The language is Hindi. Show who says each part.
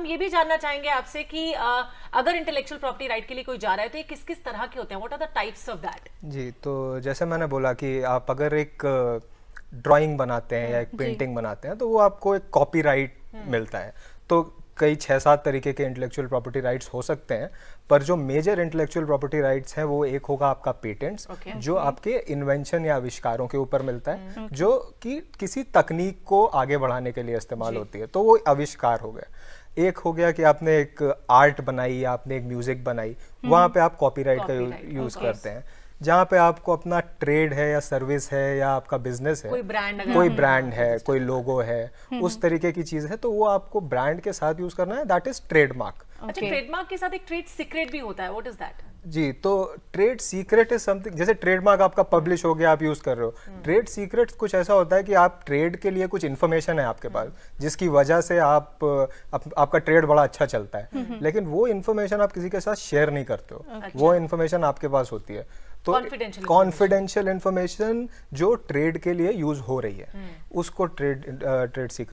Speaker 1: हम ये भी जानना चाहेंगे आपसे कि आ, अगर इंटेलेक्चुअल प्रॉपर्टी राइट के लिए कोई जा रहा है तो ये किस किस तरह के होते हैं what are the types of that
Speaker 2: जी तो जैसे मैंने बोला कि आप अगर एक ड्राइंग बनाते हैं या एक पेंटिंग बनाते हैं तो वो आपको एक कॉपीराइट हम्म। मिलता है तो कई छः सात तरीके के इंटेलेक्चुअल प्रॉपर्टी राइट्स हो सकते हैं पर जो मेजर इंटेलेक्चुअल प्रॉपर्टी राइट्स हैं वो एक होगा आपका पेटेंट्स okay, जो okay. आपके इन्वेंशन या आविष्कारों के ऊपर मिलता है हम्म, okay. जो कि किसी तकनीक को आगे बढ़ाने के लिए इस्तेमाल होती है तो वो आविष्कार हो गया एक हो गया कि आपने एक आर्ट बनाई आपने एक म्यूजिक बनाई वहाँ हम्म। पे आप कॉपीराइट का यूज करते हैं जहाँ पे आपको अपना ट्रेड है या सर्विस है या आपका बिजनेस है कोई ब्रांड कोई ब्रांड हम्म। है कोई लोगो है हम्म। उस तरीके की चीज है तो वो आपको ब्रांड के साथ यूज करना है दैट इज ट्रेडमार्क
Speaker 1: अच्छा ट्रेडमार्क के साथ एक ट्रेड सीक्रेट भी होता है व्हाट इज दैट
Speaker 2: जी तो ट्रेड सीक्रेट इज समथिंग जैसे ट्रेडमार्क आपका पब्लिश हो गया आप यूज कर रहे हो ट्रेड हम्म। सीक्रेट कुछ ऐसा होता है कि आप ट्रेड के लिए कुछ इन्फॉर्मेशन है आपके पास हम्म। जिसकी वजह से आप, आप आपका ट्रेड बड़ा अच्छा चलता है हम्म, लेकिन वो इन्फॉर्मेशन आप किसी के साथ शेयर नहीं करते हो अच्छा। वो इन्फॉर्मेशन आपके पास होती है तो कॉन्फिडेंशियल इन्फॉर्मेशन जो ट्रेड के लिए यूज हो रही है उसको ट्रेड ट्रेड सीक्रेट